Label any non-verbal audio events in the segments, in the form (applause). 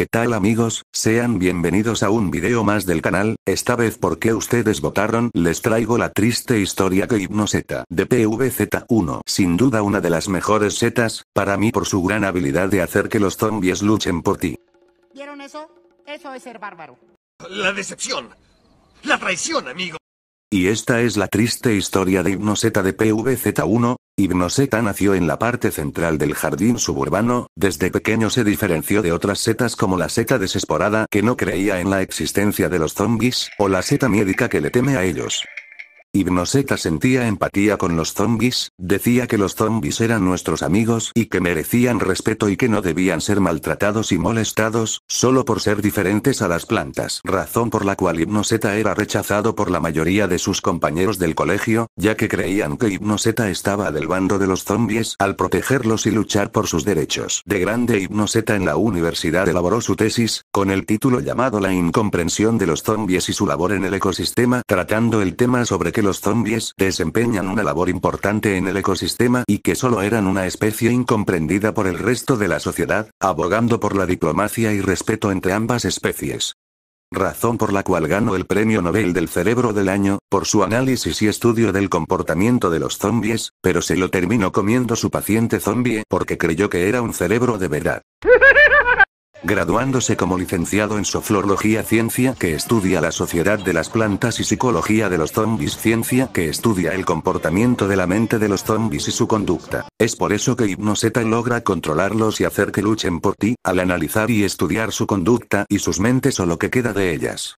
¿Qué tal amigos? Sean bienvenidos a un video más del canal, esta vez porque ustedes votaron les traigo la triste historia que Hipnoseta de PVZ1 sin duda una de las mejores setas, para mí por su gran habilidad de hacer que los zombies luchen por ti. ¿Vieron eso? Eso es ser bárbaro. La decepción. La traición amigo. Y esta es la triste historia de Z de PVZ1, Ibn nació en la parte central del jardín suburbano, desde pequeño se diferenció de otras setas como la seta desesporada que no creía en la existencia de los zombies, o la seta médica que le teme a ellos hipnoseta sentía empatía con los zombies, decía que los zombies eran nuestros amigos y que merecían respeto y que no debían ser maltratados y molestados, solo por ser diferentes a las plantas. Razón por la cual hipnoseta era rechazado por la mayoría de sus compañeros del colegio, ya que creían que hipnoseta estaba del bando de los zombies al protegerlos y luchar por sus derechos. De grande hipnoseta en la universidad elaboró su tesis, con el título llamado La incomprensión de los zombies y su labor en el ecosistema, tratando el tema sobre qué los zombies desempeñan una labor importante en el ecosistema y que solo eran una especie incomprendida por el resto de la sociedad, abogando por la diplomacia y respeto entre ambas especies razón por la cual ganó el Premio Nobel del Cerebro del Año, por su análisis y estudio del comportamiento de los zombies, pero se lo terminó comiendo su paciente zombie porque creyó que era un cerebro de verdad. (laughs) graduándose como licenciado en soflorología ciencia que estudia la sociedad de las plantas y psicología de los zombies ciencia que estudia el comportamiento de la mente de los zombies y su conducta. Es por eso que Hipnoseta logra controlarlos y hacer que luchen por ti, al analizar y estudiar su conducta y sus mentes o lo que queda de ellas.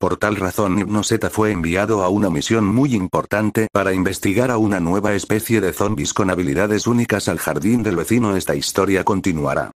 Por tal razón hipnoseta fue enviado a una misión muy importante para investigar a una nueva especie de zombies con habilidades únicas al jardín del vecino. Esta historia continuará.